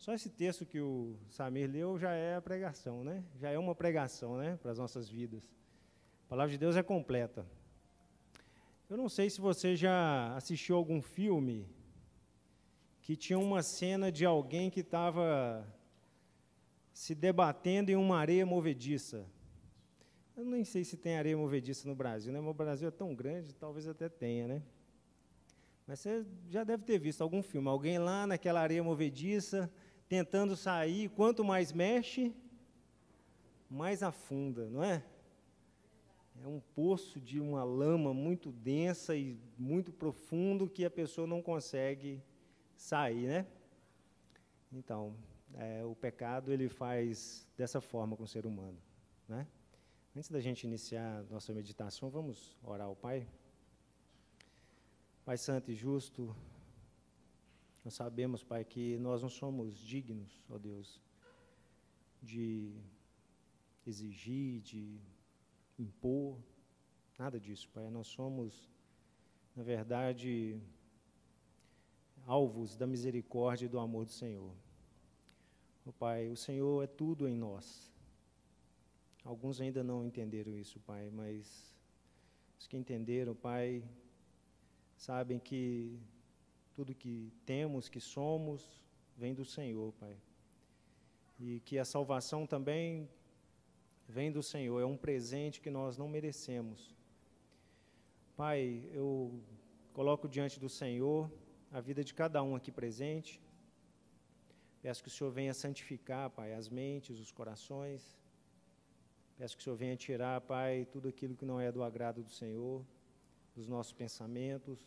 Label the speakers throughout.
Speaker 1: Só esse texto que o Samir leu já é a pregação, né? Já é uma pregação, né, para as nossas vidas. A palavra de Deus é completa. Eu não sei se você já assistiu algum filme que tinha uma cena de alguém que estava se debatendo em uma areia movediça. Eu nem sei se tem areia movediça no Brasil, né? Mas o Brasil é tão grande, talvez até tenha, né? Mas você já deve ter visto algum filme, alguém lá naquela areia movediça, tentando sair, quanto mais mexe, mais afunda, não é? É um poço de uma lama muito densa e muito profundo que a pessoa não consegue sair, né? Então, é, o pecado ele faz dessa forma com o ser humano, né? Antes da gente iniciar nossa meditação, vamos orar ao Pai. Pai Santo e Justo, nós sabemos, Pai, que nós não somos dignos, ó Deus, de exigir, de impor, nada disso, Pai. Nós somos, na verdade, alvos da misericórdia e do amor do Senhor. Oh, pai, o Senhor é tudo em nós. Alguns ainda não entenderam isso, Pai, mas os que entenderam, Pai, sabem que tudo que temos, que somos, vem do Senhor, Pai. E que a salvação também vem do Senhor, é um presente que nós não merecemos. Pai, eu coloco diante do Senhor a vida de cada um aqui presente. Peço que o Senhor venha santificar, Pai, as mentes, os corações. Peço que o Senhor venha tirar, Pai, tudo aquilo que não é do agrado do Senhor, dos nossos pensamentos,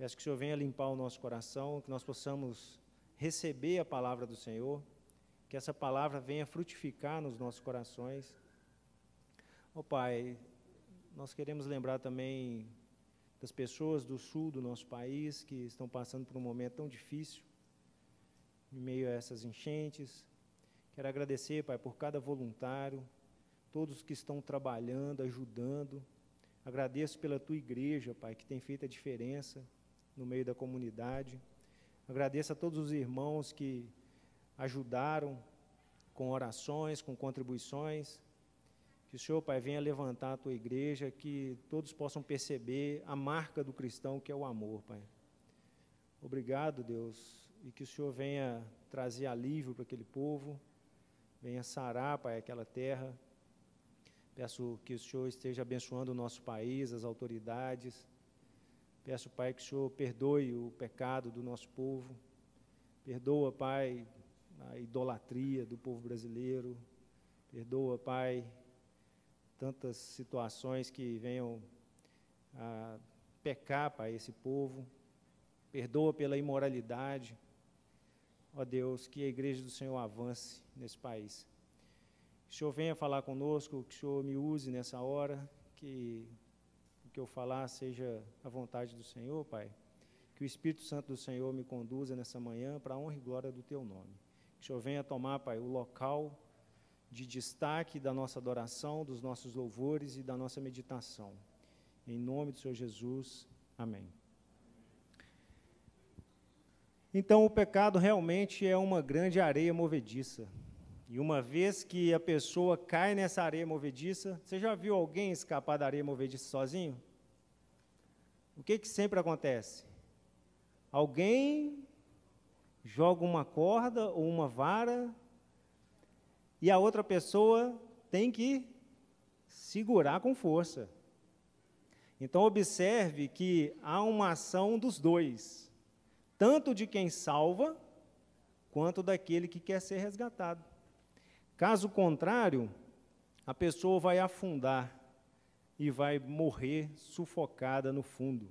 Speaker 1: Peço que o Senhor venha limpar o nosso coração, que nós possamos receber a palavra do Senhor, que essa palavra venha frutificar nos nossos corações. Ó oh, Pai, nós queremos lembrar também das pessoas do sul do nosso país que estão passando por um momento tão difícil, em meio a essas enchentes. Quero agradecer, Pai, por cada voluntário, todos que estão trabalhando, ajudando. Agradeço pela tua igreja, Pai, que tem feito a diferença no meio da comunidade. Agradeço a todos os irmãos que ajudaram com orações, com contribuições. Que o Senhor, Pai, venha levantar a tua igreja, que todos possam perceber a marca do cristão, que é o amor, Pai. Obrigado, Deus, e que o Senhor venha trazer alívio para aquele povo, venha sarar, Pai, aquela terra. Peço que o Senhor esteja abençoando o nosso país, as autoridades Peço, Pai, que o Senhor perdoe o pecado do nosso povo. Perdoa, Pai, a idolatria do povo brasileiro. Perdoa, Pai, tantas situações que venham a pecar, para esse povo. Perdoa pela imoralidade. Ó Deus, que a igreja do Senhor avance nesse país. Que o Senhor venha falar conosco, que o Senhor me use nessa hora, que o que eu falar seja a vontade do Senhor, Pai. Que o Espírito Santo do Senhor me conduza nessa manhã para a honra e glória do Teu nome. Que o Senhor venha tomar, Pai, o local de destaque da nossa adoração, dos nossos louvores e da nossa meditação. Em nome do Senhor Jesus, amém. Então, o pecado realmente é uma grande areia movediça. E uma vez que a pessoa cai nessa areia movediça, você já viu alguém escapar da areia movediça sozinho? O que, que sempre acontece? Alguém joga uma corda ou uma vara e a outra pessoa tem que segurar com força. Então, observe que há uma ação dos dois, tanto de quem salva, quanto daquele que quer ser resgatado. Caso contrário, a pessoa vai afundar e vai morrer sufocada no fundo.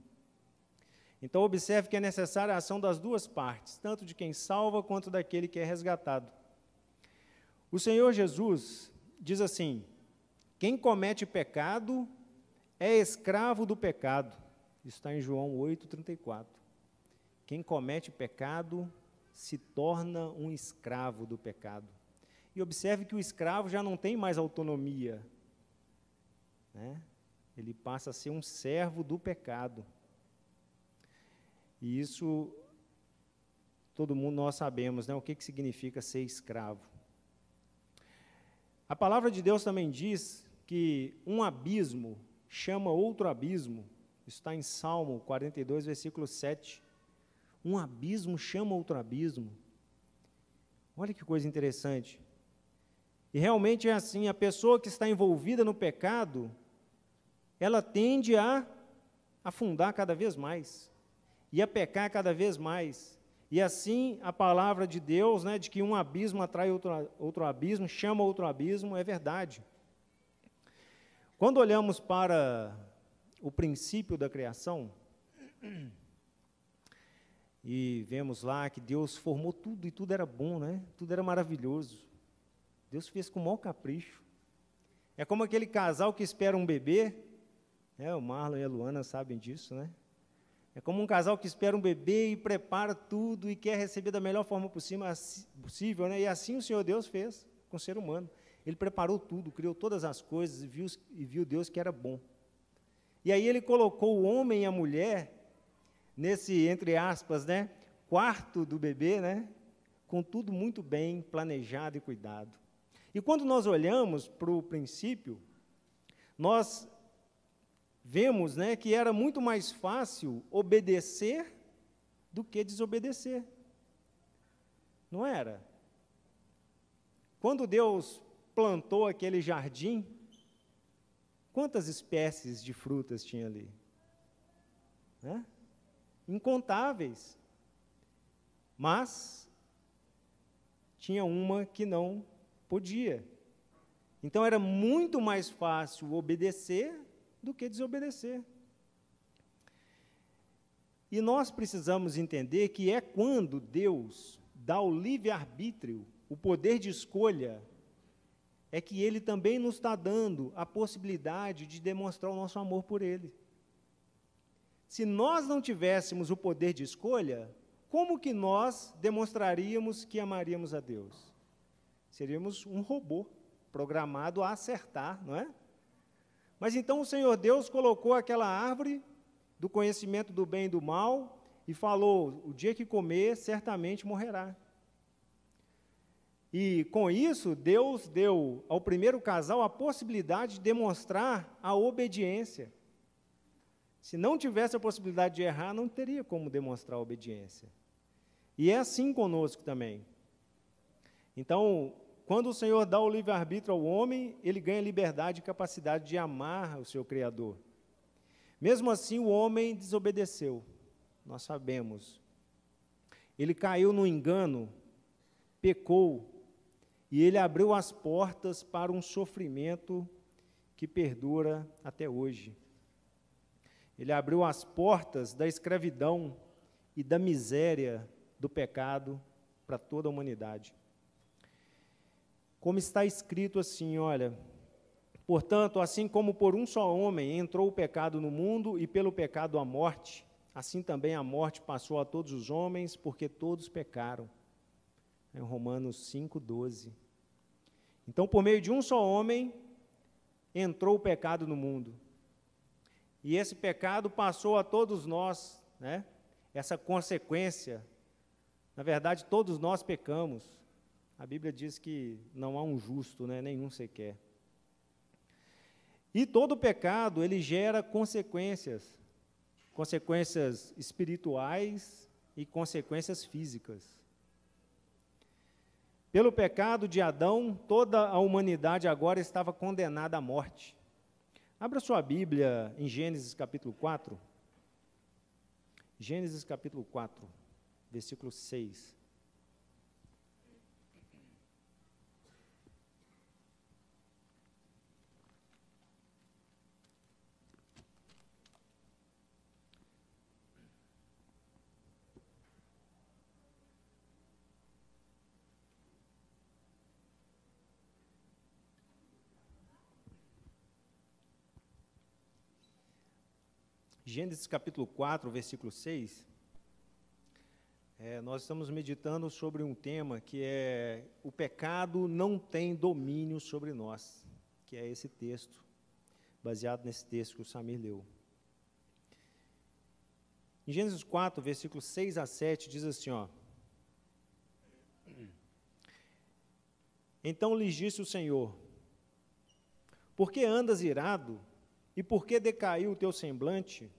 Speaker 1: Então, observe que é necessária a ação das duas partes, tanto de quem salva quanto daquele que é resgatado. O Senhor Jesus diz assim: quem comete pecado é escravo do pecado. Isso está em João 8,34. Quem comete pecado se torna um escravo do pecado e observe que o escravo já não tem mais autonomia. Né? Ele passa a ser um servo do pecado. E isso todo mundo nós sabemos, né? O que, que significa ser escravo. A palavra de Deus também diz que um abismo chama outro abismo. Isso está em Salmo 42, versículo 7. Um abismo chama outro abismo. Olha que coisa interessante. E realmente é assim: a pessoa que está envolvida no pecado, ela tende a afundar cada vez mais e a pecar cada vez mais. E assim a palavra de Deus, né, de que um abismo atrai outro, outro abismo, chama outro abismo, é verdade. Quando olhamos para o princípio da criação, e vemos lá que Deus formou tudo e tudo era bom, né? Tudo era maravilhoso. Deus fez com o maior capricho. É como aquele casal que espera um bebê, é, o Marlon e a Luana sabem disso, né? É como um casal que espera um bebê e prepara tudo e quer receber da melhor forma possível, né? E assim o Senhor Deus fez com o ser humano. Ele preparou tudo, criou todas as coisas e viu, e viu Deus que era bom. E aí ele colocou o homem e a mulher nesse, entre aspas, né, quarto do bebê, né, com tudo muito bem planejado e cuidado. E quando nós olhamos para o princípio, nós vemos né, que era muito mais fácil obedecer do que desobedecer. Não era? Quando Deus plantou aquele jardim, quantas espécies de frutas tinha ali? Né? Incontáveis. Mas tinha uma que não Podia. Então era muito mais fácil obedecer do que desobedecer. E nós precisamos entender que é quando Deus dá o livre-arbítrio, o poder de escolha, é que Ele também nos está dando a possibilidade de demonstrar o nosso amor por Ele. Se nós não tivéssemos o poder de escolha, como que nós demonstraríamos que amaríamos a Deus? Seríamos um robô programado a acertar, não é? Mas então o Senhor Deus colocou aquela árvore do conhecimento do bem e do mal e falou: o dia que comer, certamente morrerá. E com isso, Deus deu ao primeiro casal a possibilidade de demonstrar a obediência. Se não tivesse a possibilidade de errar, não teria como demonstrar a obediência. E é assim conosco também. Então, quando o Senhor dá o livre-arbítrio ao homem, ele ganha liberdade e capacidade de amar o seu Criador. Mesmo assim, o homem desobedeceu, nós sabemos. Ele caiu no engano, pecou, e ele abriu as portas para um sofrimento que perdura até hoje. Ele abriu as portas da escravidão e da miséria do pecado para toda a humanidade como está escrito assim: olha. Portanto, assim como por um só homem entrou o pecado no mundo e pelo pecado a morte, assim também a morte passou a todos os homens, porque todos pecaram. É Romanos 5:12. Então, por meio de um só homem entrou o pecado no mundo. E esse pecado passou a todos nós, né? Essa consequência. Na verdade, todos nós pecamos. A Bíblia diz que não há um justo, né, nenhum sequer. E todo pecado, ele gera consequências, consequências espirituais e consequências físicas. Pelo pecado de Adão, toda a humanidade agora estava condenada à morte. Abra sua Bíblia em Gênesis capítulo 4. Gênesis capítulo 4, versículo 6. Gênesis capítulo 4, versículo 6, é, nós estamos meditando sobre um tema que é o pecado não tem domínio sobre nós, que é esse texto, baseado nesse texto que o Samir leu. Em Gênesis 4, versículos 6 a 7, diz assim, ó. Então lhes disse o Senhor, por que andas irado e por que decaiu o teu semblante?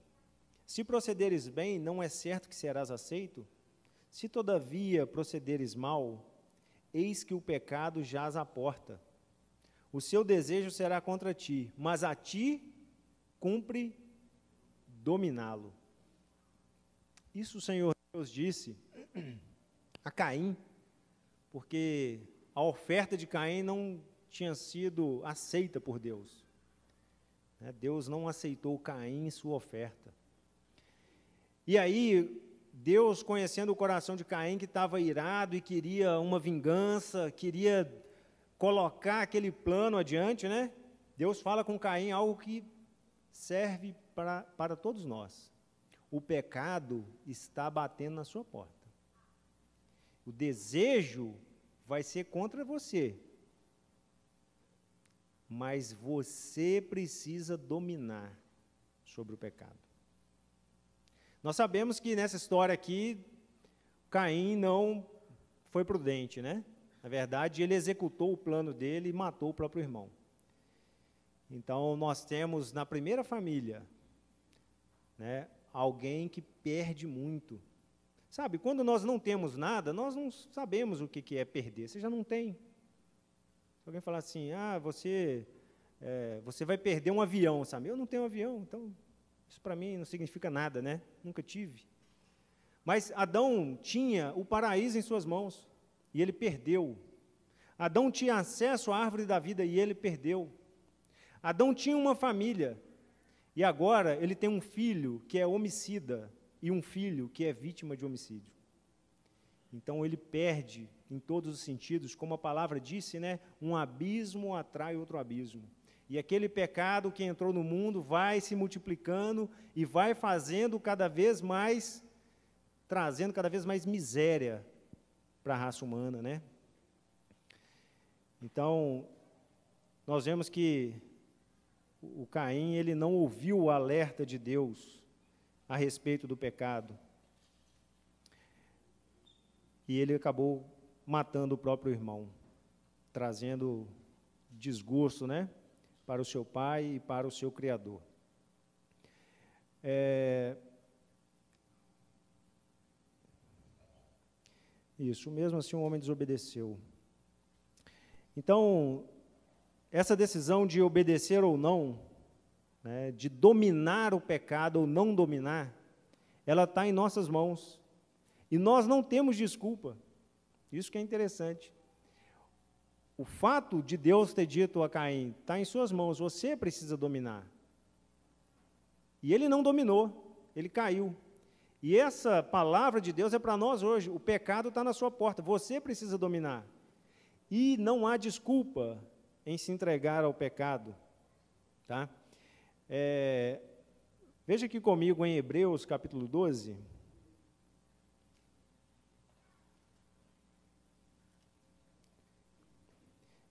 Speaker 1: Se procederes bem, não é certo que serás aceito? Se todavia procederes mal, eis que o pecado jaz à porta. O seu desejo será contra ti, mas a ti cumpre dominá-lo. Isso o Senhor Deus disse a Caim, porque a oferta de Caim não tinha sido aceita por Deus. Né, Deus não aceitou Caim em sua oferta. E aí, Deus, conhecendo o coração de Caim, que estava irado e queria uma vingança, queria colocar aquele plano adiante, né? Deus fala com Caim algo que serve para, para todos nós. O pecado está batendo na sua porta. O desejo vai ser contra você. Mas você precisa dominar sobre o pecado. Nós sabemos que nessa história aqui, Caim não foi prudente, né? Na verdade, ele executou o plano dele e matou o próprio irmão. Então, nós temos na primeira família né, alguém que perde muito. Sabe, quando nós não temos nada, nós não sabemos o que, que é perder. Você já não tem. Se alguém falar assim, ah, você, é, você vai perder um avião, sabe? Eu não tenho um avião, então isso para mim não significa nada, né? Nunca tive. Mas Adão tinha o paraíso em suas mãos e ele perdeu. Adão tinha acesso à árvore da vida e ele perdeu. Adão tinha uma família e agora ele tem um filho que é homicida e um filho que é vítima de homicídio. Então ele perde em todos os sentidos, como a palavra disse, né? Um abismo atrai outro abismo. E aquele pecado que entrou no mundo vai se multiplicando e vai fazendo cada vez mais, trazendo cada vez mais miséria para a raça humana, né? Então, nós vemos que o Caim, ele não ouviu o alerta de Deus a respeito do pecado. E ele acabou matando o próprio irmão, trazendo desgosto, né? para o seu Pai e para o seu Criador. É... Isso, mesmo assim o homem desobedeceu. Então, essa decisão de obedecer ou não, né, de dominar o pecado ou não dominar, ela está em nossas mãos. E nós não temos desculpa. Isso que é interessante. O fato de Deus ter dito a Caim, está em suas mãos, você precisa dominar. E ele não dominou, ele caiu. E essa palavra de Deus é para nós hoje: o pecado está na sua porta, você precisa dominar. E não há desculpa em se entregar ao pecado. Tá? É, veja aqui comigo em Hebreus capítulo 12.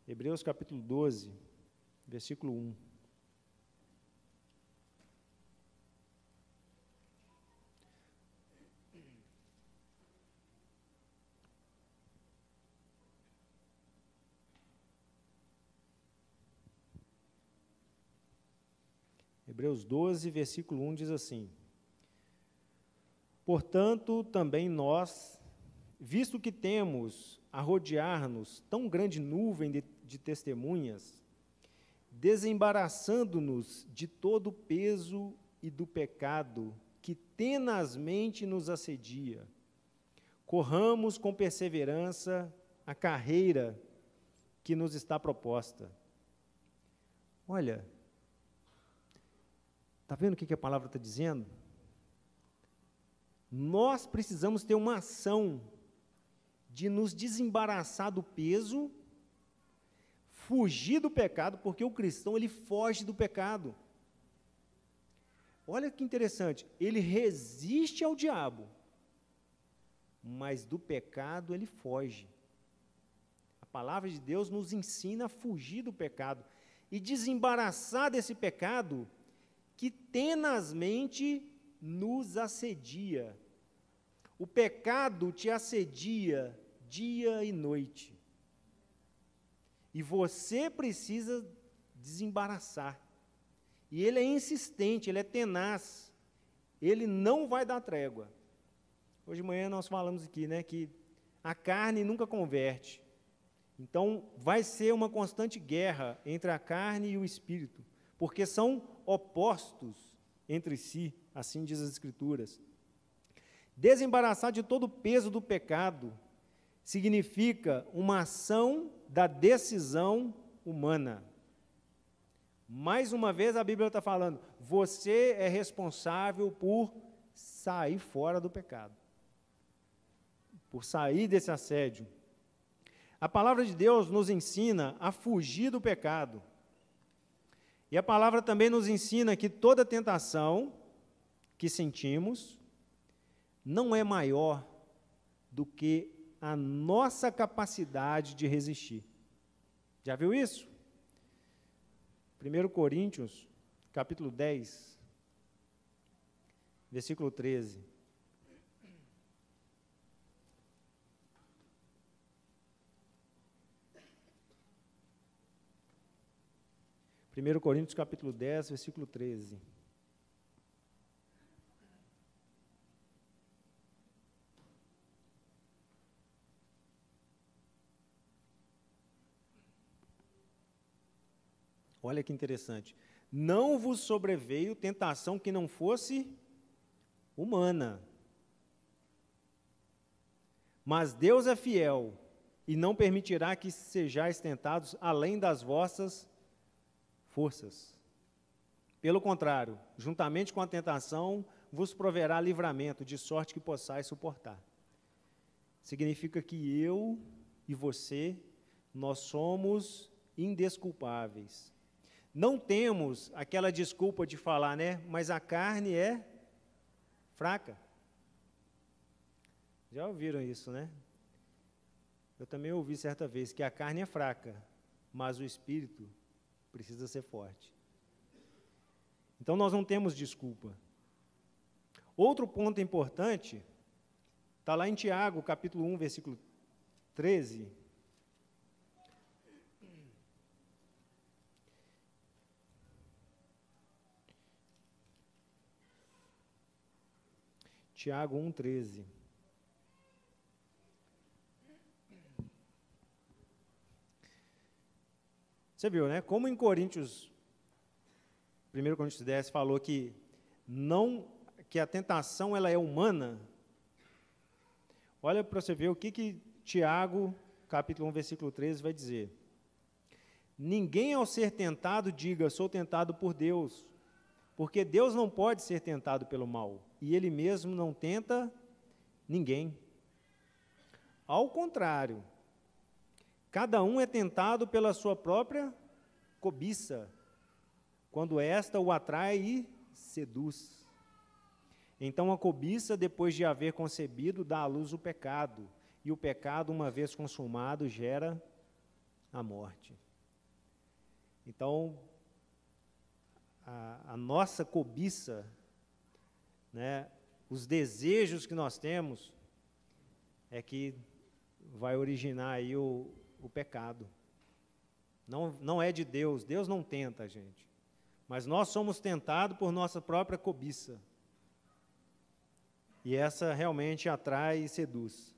Speaker 1: Hebreus capítulo 12, versículo 1. Hebreus 12, versículo 1 diz assim: Portanto, também nós, visto que temos a rodear-nos tão grande nuvem de de testemunhas, desembaraçando-nos de todo o peso e do pecado que tenazmente nos assedia. Corramos com perseverança a carreira que nos está proposta. Olha, está vendo o que, que a palavra está dizendo? Nós precisamos ter uma ação de nos desembaraçar do peso fugir do pecado, porque o cristão ele foge do pecado. Olha que interessante, ele resiste ao diabo, mas do pecado ele foge. A palavra de Deus nos ensina a fugir do pecado e desembaraçar desse pecado que tenazmente nos assedia. O pecado te assedia dia e noite. E você precisa desembaraçar. E ele é insistente, ele é tenaz. Ele não vai dar trégua. Hoje de manhã nós falamos aqui, né, que a carne nunca converte. Então vai ser uma constante guerra entre a carne e o espírito, porque são opostos entre si, assim diz as escrituras. Desembaraçar de todo o peso do pecado significa uma ação da decisão humana. Mais uma vez a Bíblia está falando: você é responsável por sair fora do pecado, por sair desse assédio. A palavra de Deus nos ensina a fugir do pecado. E a palavra também nos ensina que toda tentação que sentimos não é maior do que a nossa capacidade de resistir. Já viu isso? 1 Coríntios, capítulo 10, versículo 13. Primeiro Coríntios capítulo 10, versículo 13. Olha que interessante. Não vos sobreveio tentação que não fosse humana. Mas Deus é fiel e não permitirá que sejais tentados além das vossas forças. Pelo contrário, juntamente com a tentação, vos proverá livramento, de sorte que possais suportar. Significa que eu e você, nós somos indesculpáveis não temos aquela desculpa de falar, né? Mas a carne é fraca. Já ouviram isso, né? Eu também ouvi certa vez que a carne é fraca, mas o espírito precisa ser forte. Então nós não temos desculpa. Outro ponto importante está lá em Tiago, capítulo 1, versículo 13. Tiago 1,13. Você viu, né? Como em Coríntios, 1 Coríntios 10 falou que não que a tentação ela é humana. Olha para você ver o que, que Tiago, capítulo 1, versículo 13, vai dizer. Ninguém ao ser tentado diga, sou tentado por Deus, porque Deus não pode ser tentado pelo mal e ele mesmo não tenta ninguém. Ao contrário, cada um é tentado pela sua própria cobiça, quando esta o atrai e seduz. Então a cobiça, depois de haver concebido, dá à luz o pecado, e o pecado, uma vez consumado, gera a morte. Então, a, a nossa cobiça né, os desejos que nós temos, é que vai originar aí o, o pecado. Não, não é de Deus, Deus não tenta a gente. Mas nós somos tentados por nossa própria cobiça. E essa realmente atrai e seduz.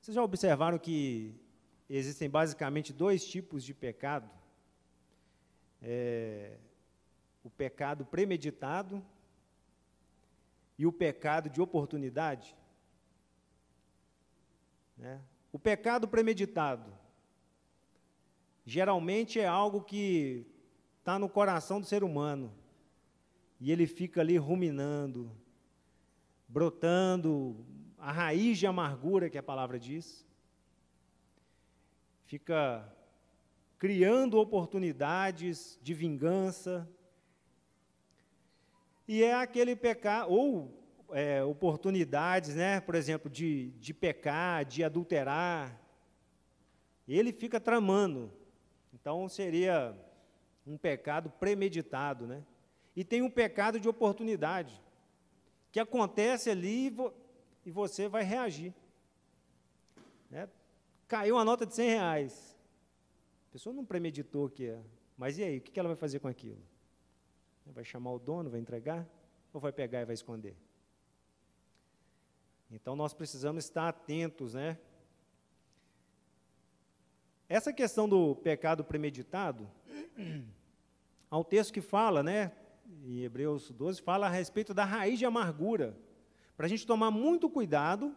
Speaker 1: Vocês já observaram que existem basicamente dois tipos de pecado? É, o pecado premeditado e o pecado de oportunidade. Né? O pecado premeditado geralmente é algo que está no coração do ser humano e ele fica ali ruminando, brotando a raiz de amargura que a palavra diz, fica criando oportunidades de vingança, e é aquele pecar, ou é, oportunidades, né? por exemplo, de, de pecar, de adulterar. Ele fica tramando. Então seria um pecado premeditado. Né? E tem um pecado de oportunidade, que acontece ali e, vo e você vai reagir. Né? Caiu uma nota de 100 reais. A pessoa não premeditou que é. Mas e aí, o que ela vai fazer com aquilo? Vai chamar o dono, vai entregar? Ou vai pegar e vai esconder? Então nós precisamos estar atentos, né? Essa questão do pecado premeditado, há um texto que fala, né? Em Hebreus 12, fala a respeito da raiz de amargura. Para a gente tomar muito cuidado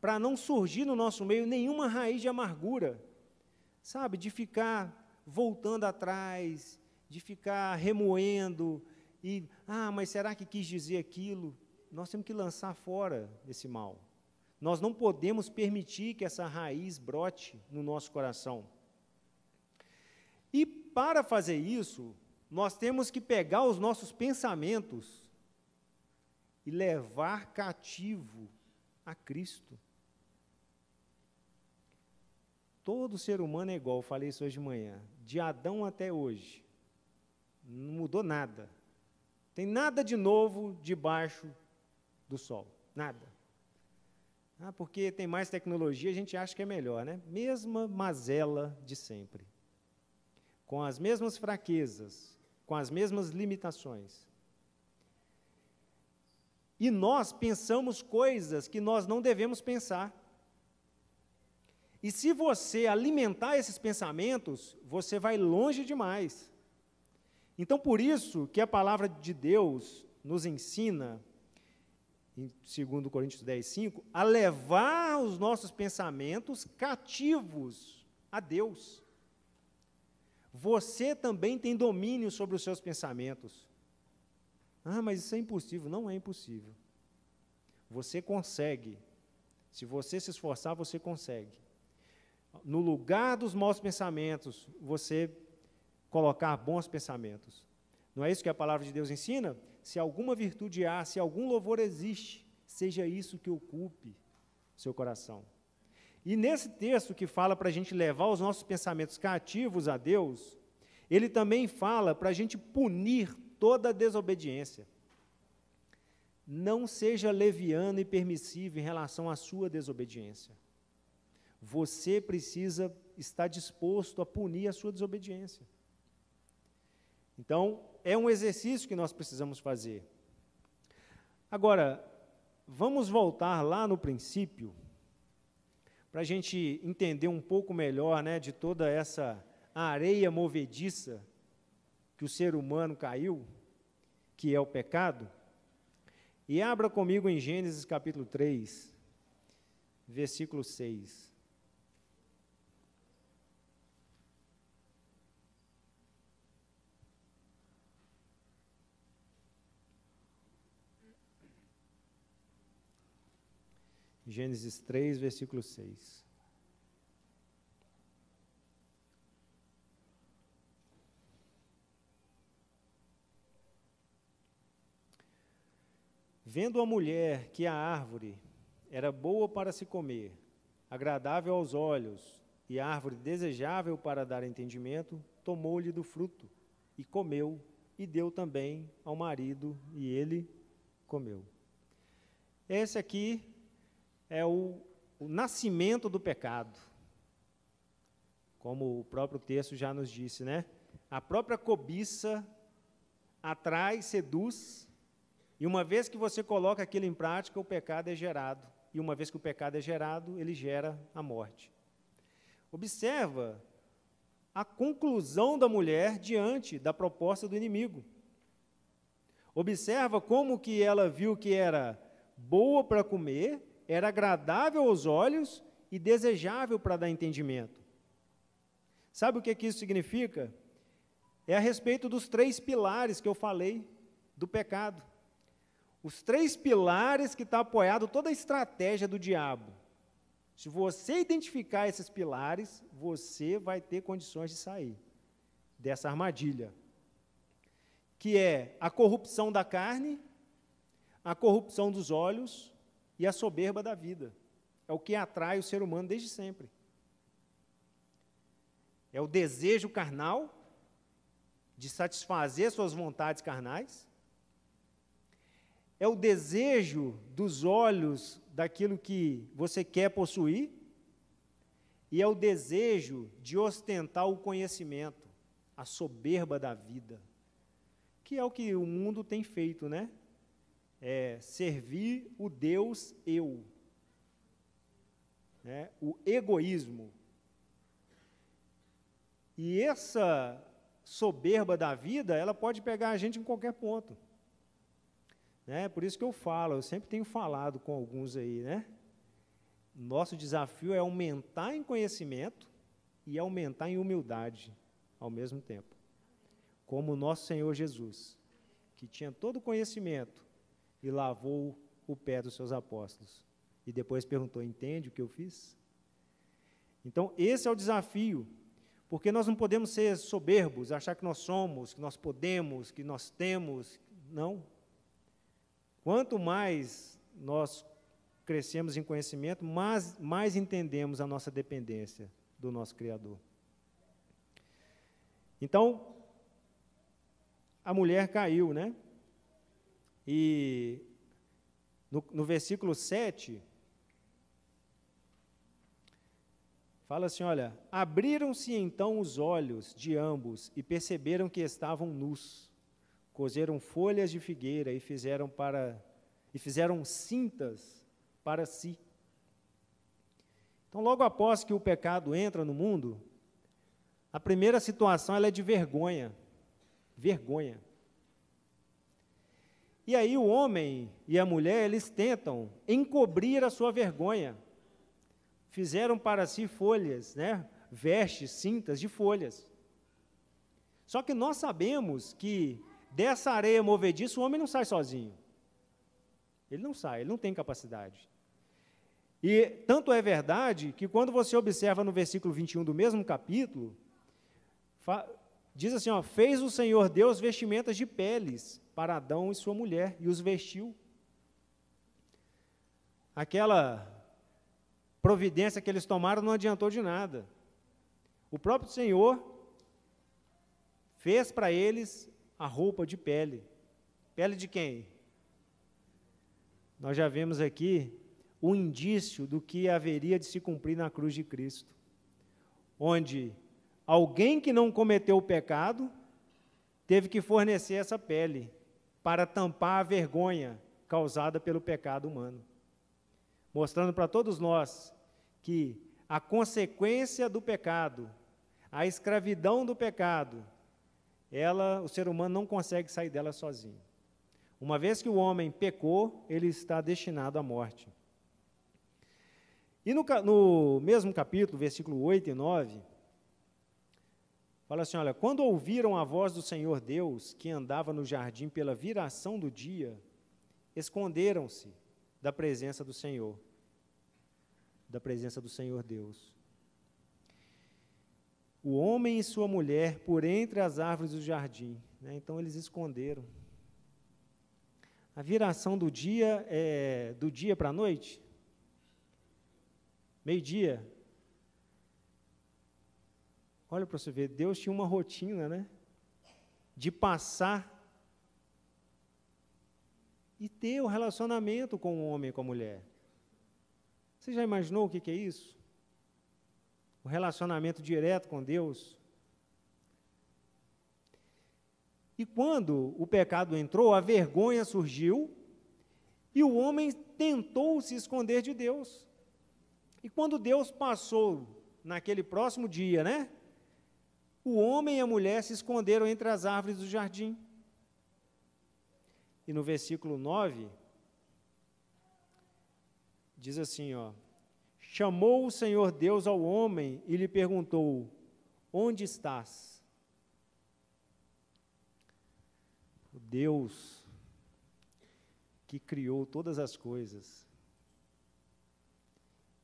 Speaker 1: para não surgir no nosso meio nenhuma raiz de amargura, sabe? De ficar voltando atrás, de ficar remoendo e, ah, mas será que quis dizer aquilo? Nós temos que lançar fora esse mal. Nós não podemos permitir que essa raiz brote no nosso coração. E para fazer isso, nós temos que pegar os nossos pensamentos e levar cativo a Cristo. Todo ser humano é igual, falei isso hoje de manhã, de Adão até hoje. Não mudou nada. Tem nada de novo debaixo do sol. Nada. Ah, porque tem mais tecnologia, a gente acha que é melhor, né? Mesma mazela de sempre. Com as mesmas fraquezas, com as mesmas limitações. E nós pensamos coisas que nós não devemos pensar. E se você alimentar esses pensamentos, você vai longe demais. Então, por isso que a palavra de Deus nos ensina, em 2 Coríntios 10, 5, a levar os nossos pensamentos cativos a Deus. Você também tem domínio sobre os seus pensamentos. Ah, mas isso é impossível. Não é impossível. Você consegue. Se você se esforçar, você consegue. No lugar dos maus pensamentos, você colocar bons pensamentos. Não é isso que a palavra de Deus ensina? Se alguma virtude há, se algum louvor existe, seja isso que ocupe seu coração. E nesse texto que fala para a gente levar os nossos pensamentos cativos a Deus, ele também fala para a gente punir toda desobediência. Não seja leviano e permissivo em relação à sua desobediência. Você precisa estar disposto a punir a sua desobediência. Então, é um exercício que nós precisamos fazer. Agora, vamos voltar lá no princípio, para a gente entender um pouco melhor né, de toda essa areia movediça que o ser humano caiu, que é o pecado. E abra comigo em Gênesis capítulo 3, versículo 6. Gênesis 3, versículo 6. Vendo a mulher que a árvore era boa para se comer, agradável aos olhos e árvore desejável para dar entendimento, tomou-lhe do fruto e comeu, e deu também ao marido, e ele comeu. Esse aqui é o, o nascimento do pecado. Como o próprio texto já nos disse, né? A própria cobiça atrai, seduz, e uma vez que você coloca aquilo em prática, o pecado é gerado. E uma vez que o pecado é gerado, ele gera a morte. Observa a conclusão da mulher diante da proposta do inimigo. Observa como que ela viu que era boa para comer era agradável aos olhos e desejável para dar entendimento. Sabe o que, que isso significa? É a respeito dos três pilares que eu falei do pecado. Os três pilares que está apoiado toda a estratégia do diabo. Se você identificar esses pilares, você vai ter condições de sair dessa armadilha, que é a corrupção da carne, a corrupção dos olhos e a soberba da vida. É o que atrai o ser humano desde sempre. É o desejo carnal de satisfazer suas vontades carnais. É o desejo dos olhos daquilo que você quer possuir. E é o desejo de ostentar o conhecimento, a soberba da vida, que é o que o mundo tem feito, né? é, servir o Deus eu, né? o egoísmo. E essa soberba da vida, ela pode pegar a gente em qualquer ponto. Né? Por isso que eu falo, eu sempre tenho falado com alguns aí, né? Nosso desafio é aumentar em conhecimento e aumentar em humildade ao mesmo tempo. Como o nosso Senhor Jesus, que tinha todo o conhecimento, e lavou o pé dos seus apóstolos. E depois perguntou: Entende o que eu fiz? Então, esse é o desafio, porque nós não podemos ser soberbos, achar que nós somos, que nós podemos, que nós temos. Não. Quanto mais nós crescemos em conhecimento, mais, mais entendemos a nossa dependência do nosso Criador. Então, a mulher caiu, né? E no, no versículo 7, fala assim: olha, abriram-se então os olhos de ambos e perceberam que estavam nus. Cozeram folhas de figueira e fizeram para e fizeram cintas para si. Então, logo após que o pecado entra no mundo, a primeira situação é de vergonha. Vergonha. E aí o homem e a mulher, eles tentam encobrir a sua vergonha. Fizeram para si folhas, né? Vestes, cintas de folhas. Só que nós sabemos que dessa areia movediça o homem não sai sozinho. Ele não sai, ele não tem capacidade. E tanto é verdade que quando você observa no versículo 21 do mesmo capítulo, Diz assim: ó, fez o Senhor Deus vestimentas de peles para Adão e sua mulher e os vestiu. Aquela providência que eles tomaram não adiantou de nada. O próprio Senhor fez para eles a roupa de pele. Pele de quem? Nós já vemos aqui o indício do que haveria de se cumprir na cruz de Cristo, onde Alguém que não cometeu o pecado teve que fornecer essa pele para tampar a vergonha causada pelo pecado humano, mostrando para todos nós que a consequência do pecado, a escravidão do pecado, ela, o ser humano não consegue sair dela sozinho. Uma vez que o homem pecou, ele está destinado à morte. E no, no mesmo capítulo, versículo 8 e 9, Fala assim: olha, quando ouviram a voz do Senhor Deus, que andava no jardim pela viração do dia, esconderam-se da presença do Senhor, da presença do Senhor Deus. O homem e sua mulher por entre as árvores do jardim. Né? Então eles esconderam. A viração do dia é do dia para a noite? Meio-dia, Olha para você ver, Deus tinha uma rotina, né? De passar e ter o um relacionamento com o homem e com a mulher. Você já imaginou o que, que é isso? O relacionamento direto com Deus. E quando o pecado entrou, a vergonha surgiu e o homem tentou se esconder de Deus. E quando Deus passou naquele próximo dia, né? o homem e a mulher se esconderam entre as árvores do jardim. E no versículo 9, diz assim: ó, Chamou o Senhor Deus ao homem e lhe perguntou: Onde estás? O Deus que criou todas as coisas,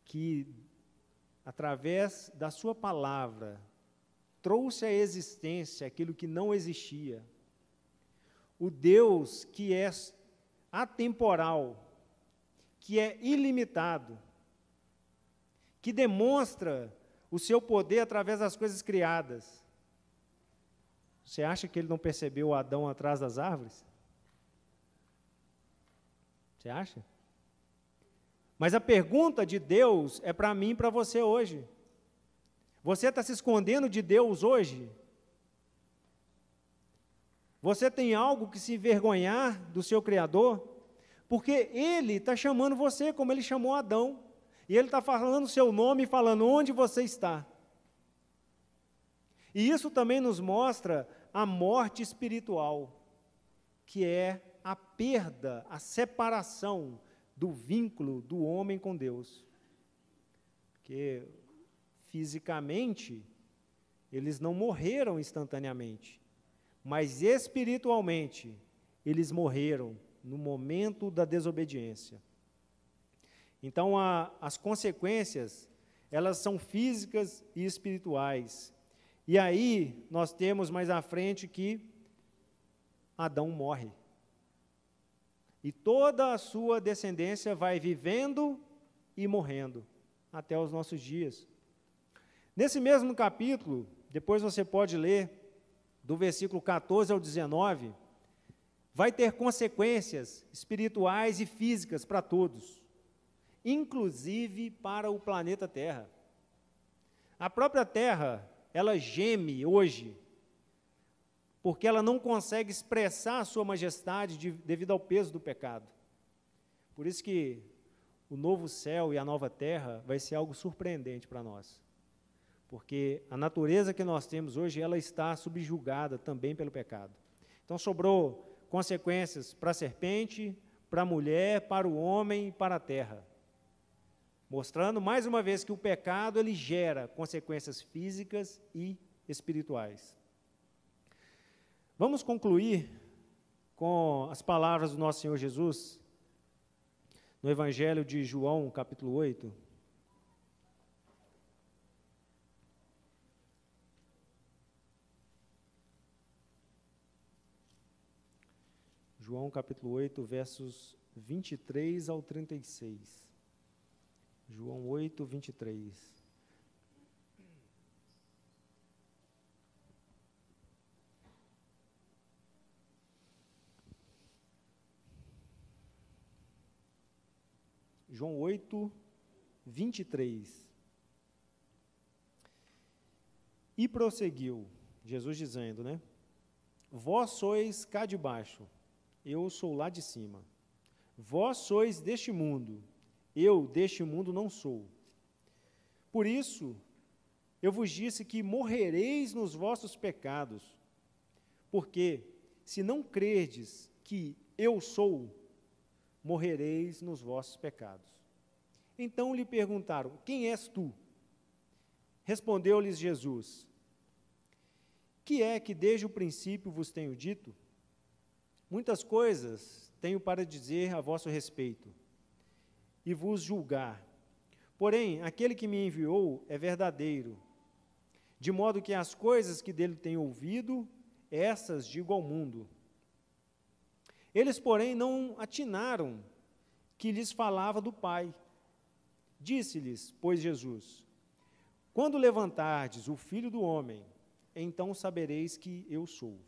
Speaker 1: que através da Sua palavra trouxe à existência aquilo que não existia. O Deus que é atemporal, que é ilimitado, que demonstra o seu poder através das coisas criadas. Você acha que ele não percebeu Adão atrás das árvores? Você acha? Mas a pergunta de Deus é para mim e para você hoje. Você está se escondendo de Deus hoje? Você tem algo que se envergonhar do seu Criador? Porque Ele está chamando você como Ele chamou Adão. E Ele está falando o seu nome e falando onde você está. E isso também nos mostra a morte espiritual, que é a perda, a separação do vínculo do homem com Deus. Porque fisicamente, eles não morreram instantaneamente, mas espiritualmente, eles morreram no momento da desobediência. Então, a, as consequências, elas são físicas e espirituais. E aí, nós temos mais à frente que Adão morre. E toda a sua descendência vai vivendo e morrendo até os nossos dias. Nesse mesmo capítulo, depois você pode ler, do versículo 14 ao 19, vai ter consequências espirituais e físicas para todos, inclusive para o planeta Terra. A própria Terra, ela geme hoje, porque ela não consegue expressar a sua majestade de, devido ao peso do pecado. Por isso que o novo céu e a nova terra vai ser algo surpreendente para nós porque a natureza que nós temos hoje, ela está subjugada também pelo pecado. Então sobrou consequências para a serpente, para a mulher, para o homem e para a terra. Mostrando mais uma vez que o pecado ele gera consequências físicas e espirituais. Vamos concluir com as palavras do nosso Senhor Jesus no Evangelho de João, capítulo 8. João capítulo 8, versos 23 ao 36. João 8, 23. João 8, 23. E prosseguiu, Jesus dizendo, né? Vós sois cá de baixo, eu sou lá de cima. Vós sois deste mundo, eu deste mundo não sou. Por isso, eu vos disse que morrereis nos vossos pecados, porque, se não crerdes que eu sou, morrereis nos vossos pecados. Então lhe perguntaram: Quem és tu? Respondeu-lhes Jesus: Que é que desde o princípio vos tenho dito? Muitas coisas tenho para dizer a vosso respeito e vos julgar. Porém, aquele que me enviou é verdadeiro, de modo que as coisas que dele tenho ouvido, essas digo ao mundo. Eles, porém, não atinaram que lhes falava do Pai. Disse-lhes, pois Jesus: Quando levantardes o filho do homem, então sabereis que eu sou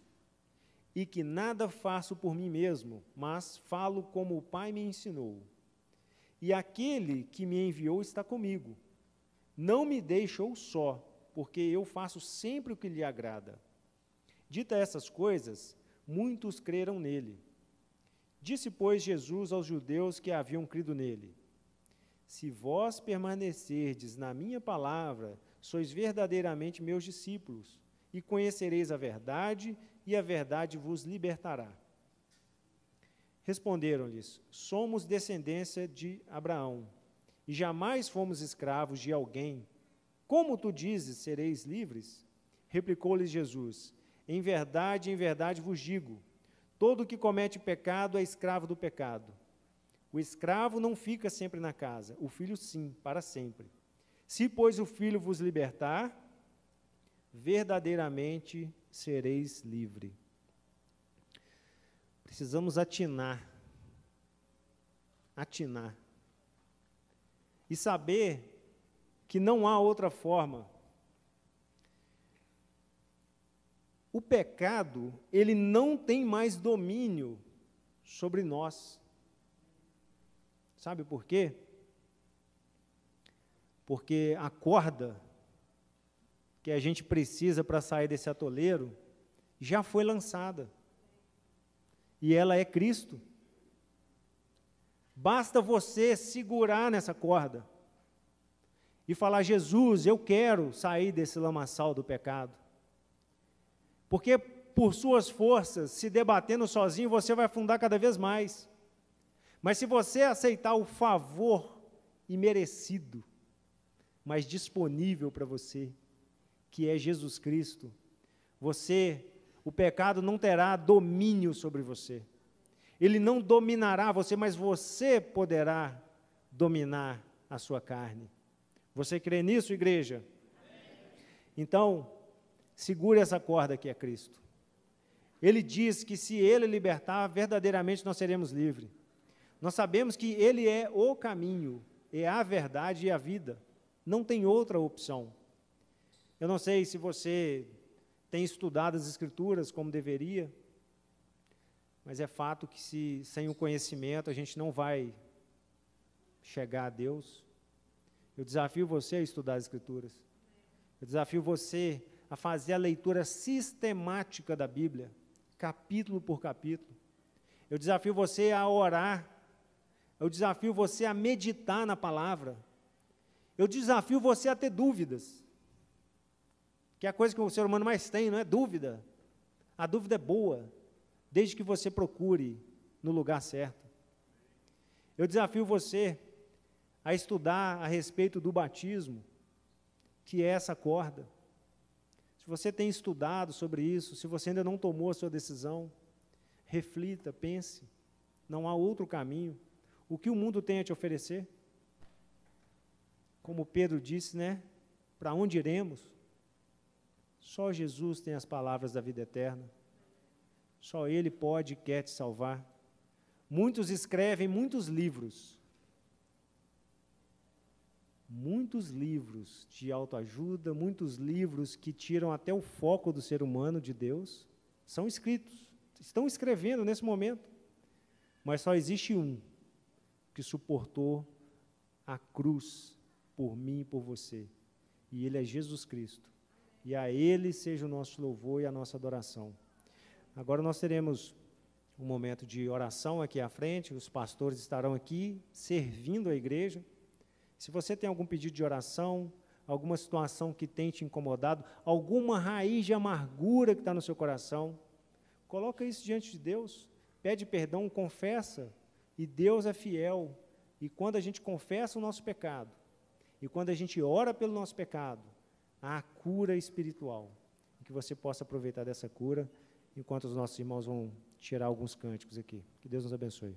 Speaker 1: e que nada faço por mim mesmo, mas falo como o Pai me ensinou. E aquele que me enviou está comigo. Não me deixou só, porque eu faço sempre o que lhe agrada. Dita essas coisas, muitos creram nele. Disse, pois, Jesus aos judeus que haviam crido nele: Se vós permanecerdes na minha palavra, sois verdadeiramente meus discípulos, e conhecereis a verdade, e a verdade vos libertará. Responderam-lhes: Somos descendência de Abraão e jamais fomos escravos de alguém. Como tu dizes, sereis livres? Replicou-lhes Jesus: Em verdade, em verdade vos digo: todo que comete pecado é escravo do pecado. O escravo não fica sempre na casa, o filho sim, para sempre. Se, pois, o filho vos libertar, verdadeiramente sereis livre. Precisamos atinar, atinar, e saber que não há outra forma. O pecado, ele não tem mais domínio sobre nós. Sabe por quê? Porque a corda que a gente precisa para sair desse atoleiro já foi lançada. E ela é Cristo. Basta você segurar nessa corda e falar: Jesus, eu quero sair desse lamaçal do pecado. Porque por suas forças, se debatendo sozinho, você vai afundar cada vez mais. Mas se você aceitar o favor imerecido, mas disponível para você, que é Jesus Cristo, você, o pecado não terá domínio sobre você. Ele não dominará você, mas você poderá dominar a sua carne. Você crê nisso, igreja? Então, segure essa corda que é Cristo. Ele diz que se ele libertar, verdadeiramente nós seremos livres. Nós sabemos que ele é o caminho, é a verdade e a vida. Não tem outra opção. Eu não sei se você tem estudado as Escrituras como deveria, mas é fato que se, sem o conhecimento a gente não vai chegar a Deus. Eu desafio você a estudar as Escrituras. Eu desafio você a fazer a leitura sistemática da Bíblia, capítulo por capítulo. Eu desafio você a orar. Eu desafio você a meditar na palavra. Eu desafio você a ter dúvidas. Que é a coisa que o ser humano mais tem, não é dúvida. A dúvida é boa, desde que você procure no lugar certo. Eu desafio você a estudar a respeito do batismo, que é essa corda. Se você tem estudado sobre isso, se você ainda não tomou a sua decisão, reflita, pense. Não há outro caminho. O que o mundo tem a te oferecer? Como Pedro disse, né? Para onde iremos? Só Jesus tem as palavras da vida eterna. Só Ele pode e quer te salvar. Muitos escrevem muitos livros. Muitos livros de autoajuda, muitos livros que tiram até o foco do ser humano de Deus, são escritos. Estão escrevendo nesse momento. Mas só existe um que suportou a cruz por mim e por você. E ele é Jesus Cristo e a Ele seja o nosso louvor e a nossa adoração. Agora nós teremos um momento de oração aqui à frente, os pastores estarão aqui servindo a igreja. Se você tem algum pedido de oração, alguma situação que tem te incomodado, alguma raiz de amargura que está no seu coração, coloca isso diante de Deus, pede perdão, confessa, e Deus é fiel. E quando a gente confessa o nosso pecado, e quando a gente ora pelo nosso pecado, a cura espiritual. Que você possa aproveitar dessa cura, enquanto os nossos irmãos vão tirar alguns cânticos aqui. Que Deus nos abençoe.